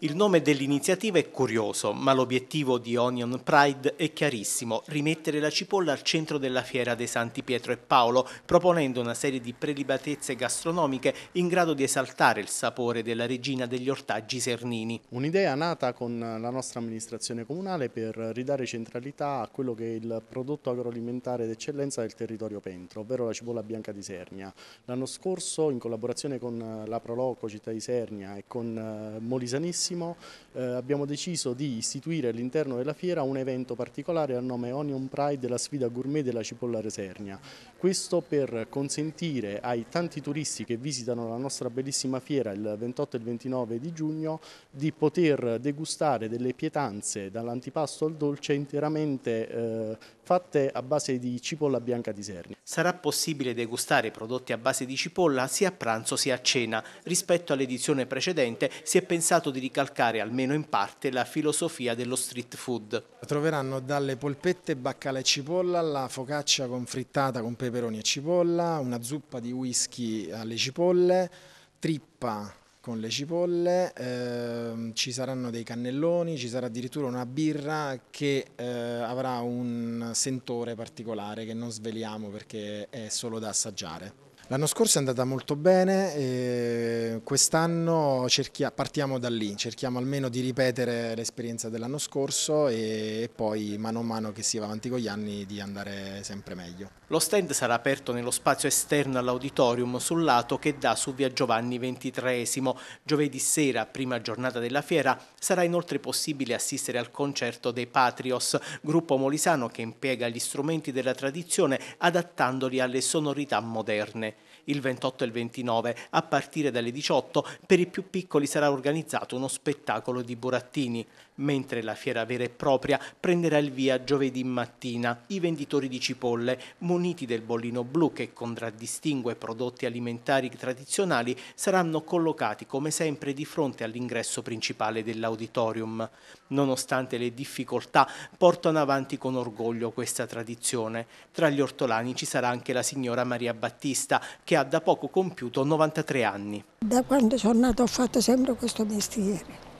Il nome dell'iniziativa è curioso, ma l'obiettivo di Onion Pride è chiarissimo, rimettere la cipolla al centro della fiera dei Santi Pietro e Paolo, proponendo una serie di prelibatezze gastronomiche in grado di esaltare il sapore della regina degli ortaggi Sernini. Un'idea nata con la nostra amministrazione comunale per ridare centralità a quello che è il prodotto agroalimentare d'eccellenza del territorio Pentro, ovvero la cipolla bianca di Sernia. L'anno scorso, in collaborazione con la Proloco Città di Sernia e con eh, Molisano, lontanissimo, eh, abbiamo deciso di istituire all'interno della fiera un evento particolare a nome Onion Pride, la sfida gourmet della cipolla resernia. Questo per consentire ai tanti turisti che visitano la nostra bellissima fiera il 28 e il 29 di giugno di poter degustare delle pietanze dall'antipasto al dolce interamente eh, fatte a base di cipolla bianca di Sernia. Sarà possibile degustare prodotti a base di cipolla sia a pranzo sia a cena. Rispetto all'edizione precedente si è pensato di ricalcare almeno in parte la filosofia dello street food. Troveranno dalle polpette, baccala e cipolla, la focaccia con frittata con peperoni e cipolla, una zuppa di whisky alle cipolle, trippa con le cipolle, eh, ci saranno dei cannelloni, ci sarà addirittura una birra che eh, avrà un sentore particolare che non sveliamo perché è solo da assaggiare. L'anno scorso è andata molto bene, quest'anno partiamo da lì, cerchiamo almeno di ripetere l'esperienza dell'anno scorso e, poi mano a mano che si va avanti con gli anni di andare sempre meglio. Lo stand sarà aperto nello spazio esterno all'auditorium sul lato che dà su via Giovanni XXIII. Giovedì sera, prima giornata della fiera, sarà inoltre possibile assistere al concerto dei Patrios, gruppo molisano che impiega gli strumenti della tradizione adattandoli alle sonorità moderne il 28 e il 29. A partire dalle 18 per i più piccoli sarà organizzato uno spettacolo di burattini, mentre la fiera vera e propria prenderà il via giovedì mattina. I venditori di cipolle, muniti del bollino blu che contraddistingue prodotti alimentari tradizionali, saranno collocati come sempre di fronte all'ingresso principale dell'auditorium. Nonostante le difficoltà, portano avanti con orgoglio questa tradizione. Tra gli ortolani ci sarà anche la signora Maria Battista, che ha da poco compiuto 93 anni. Da quando sono nata ho fatto sempre questo mestiere.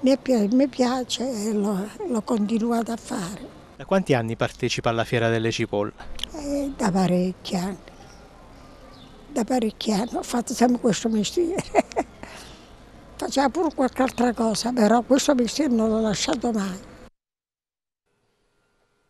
Mi piace e l'ho continuato a fare. Da quanti anni partecipa alla Fiera delle Cipolle? Eh, da parecchi anni. Da parecchi anni ho fatto sempre questo mestiere. Faceva pure qualche altra cosa, però questo mestiere non l'ho lasciato mai.